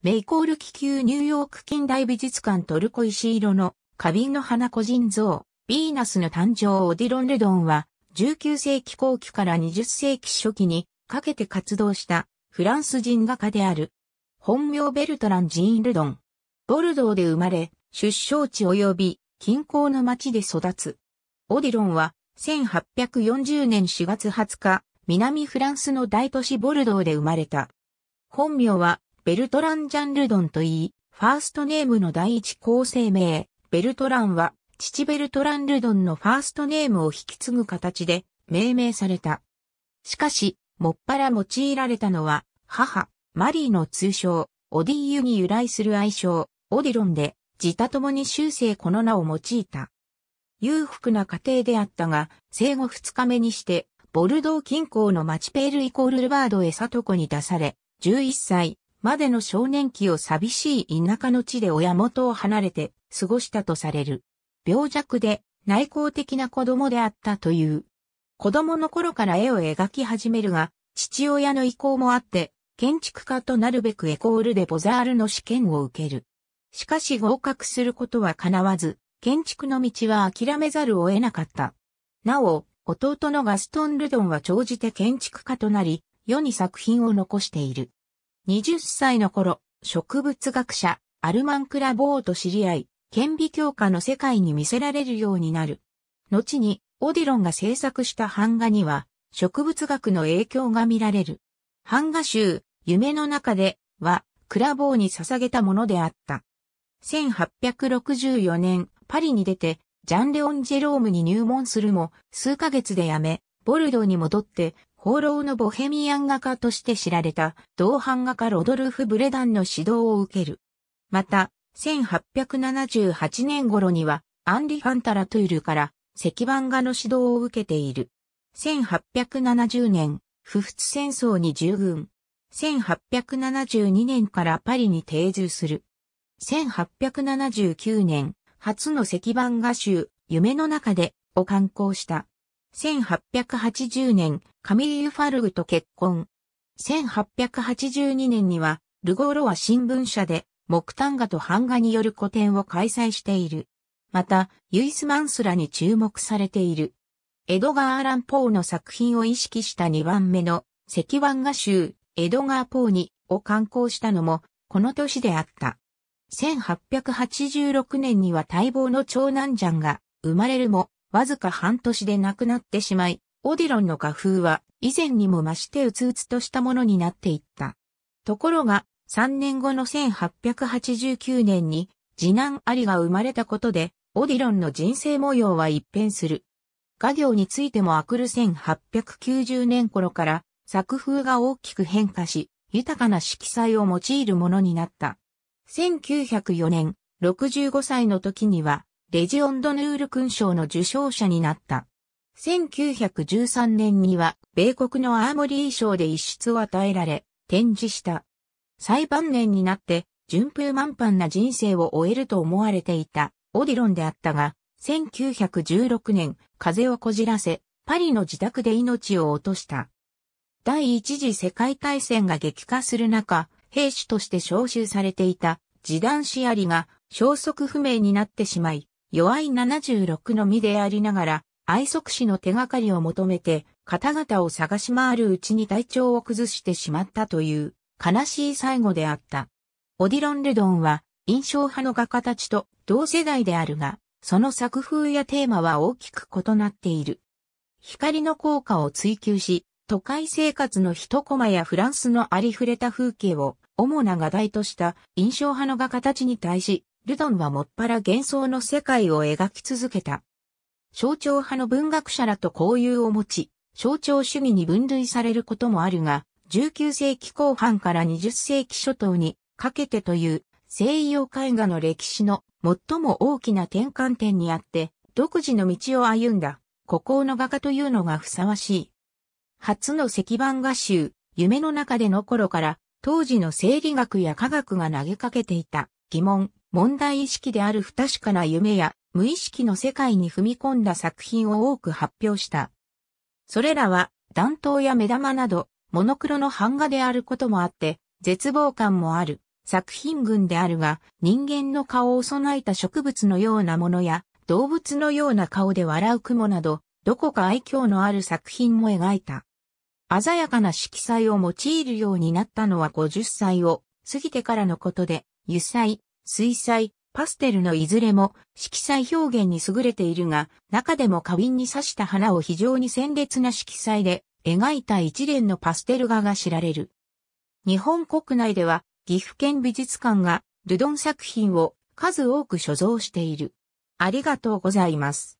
メイコール気球ニューヨーク近代美術館トルコ石色の花瓶の花個人像、ヴィーナスの誕生オディロン・ルドンは、19世紀後期から20世紀初期にかけて活動したフランス人画家である。本名ベルトラン・ジーン・ルドン。ボルドーで生まれ、出生地及び近郊の町で育つ。オディロンは1840年4月20日、南フランスの大都市ボルドーで生まれた。本名はベルトラン・ジャンルドンと言い、ファーストネームの第一構成名、ベルトランは、父ベルトラン・ルドンのファーストネームを引き継ぐ形で命名された。しかし、もっぱら用いられたのは、母、マリーの通称、オディーユに由来する愛称、オディロンで、自他ともに終生この名を用いた。裕福な家庭であったが、生後二日目にして、ボルドー近郊のマチペールイコールルバードへ里子に出され、11歳、までの少年期を寂しい田舎の地で親元を離れて過ごしたとされる。病弱で内向的な子供であったという。子供の頃から絵を描き始めるが、父親の意向もあって、建築家となるべくエコールでボザールの試験を受ける。しかし合格することは叶わず、建築の道は諦めざるを得なかった。なお、弟のガストン・ルドンは長じて建築家となり、世に作品を残している。20歳の頃、植物学者、アルマン・クラボーと知り合い、顕微鏡下の世界に見せられるようになる。後に、オディロンが制作した版画には、植物学の影響が見られる。版画集、夢の中で、は、クラボーに捧げたものであった。1864年、パリに出て、ジャンレオン・ジェロームに入門するも、数ヶ月で辞め、ボルドーに戻って、放浪のボヘミアン画家として知られた同伴画家ロドルフ・ブレダンの指導を受ける。また、1878年頃にはアンリ・ファンタラトゥールから石版画の指導を受けている。1870年、不仏戦争に従軍。1872年からパリに定住する。1879年、初の石版画集、夢の中で、を刊行した。1880年、カミーユ・ファルグと結婚。1882年には、ルゴーロは新聞社で、木炭画と版画による個展を開催している。また、ユイスマンスラに注目されている。エドガー・アラン・ポーの作品を意識した2番目の石版画集、エドガー・ポーにを刊行したのも、この年であった。1886年には待望の長男ジャンが生まれるも、わずか半年で亡くなってしまい、オディロンの画風は以前にも増してうつうつとしたものになっていった。ところが、3年後の1889年に次男アリが生まれたことで、オディロンの人生模様は一変する。画業についてもあくる1890年頃から作風が大きく変化し、豊かな色彩を用いるものになった。1904年、65歳の時には、レジオンドヌール勲章の受章者になった。1913年には、米国のアーモリー賞で一出を与えられ、展示した。最晩年になって、順風満帆な人生を終えると思われていた、オディロンであったが、1916年、風邪をこじらせ、パリの自宅で命を落とした。第一次世界大戦が激化する中、兵士として召集されていた、ダン・シアリが消息不明になってしまい、弱い76の身でありながら、愛即死の手がかりを求めて、方々を探し回るうちに体調を崩してしまったという、悲しい最後であった。オディロン・レドンは、印象派の画家たちと同世代であるが、その作風やテーマは大きく異なっている。光の効果を追求し、都会生活の一コマやフランスのありふれた風景を主な画題とした印象派の画家たちに対し、ルドンはもっぱら幻想の世界を描き続けた。象徴派の文学者らと交友を持ち、象徴主義に分類されることもあるが、19世紀後半から20世紀初頭にかけてという西洋絵画の歴史の最も大きな転換点にあって、独自の道を歩んだ孤高の画家というのがふさわしい。初の石版画集、夢の中での頃から、当時の生理学や科学が投げかけていた疑問、問題意識である不確かな夢や無意識の世界に踏み込んだ作品を多く発表した。それらは弾頭や目玉などモノクロの版画であることもあって、絶望感もある作品群であるが、人間の顔を備えた植物のようなものや、動物のような顔で笑う雲など、どこか愛嬌のある作品も描いた。鮮やかな色彩を用いるようになったのは50歳を過ぎてからのことで、油彩、水彩、パステルのいずれも色彩表現に優れているが、中でも花瓶に刺した花を非常に鮮烈な色彩で描いた一連のパステル画が知られる。日本国内では岐阜県美術館がルドン作品を数多く所蔵している。ありがとうございます。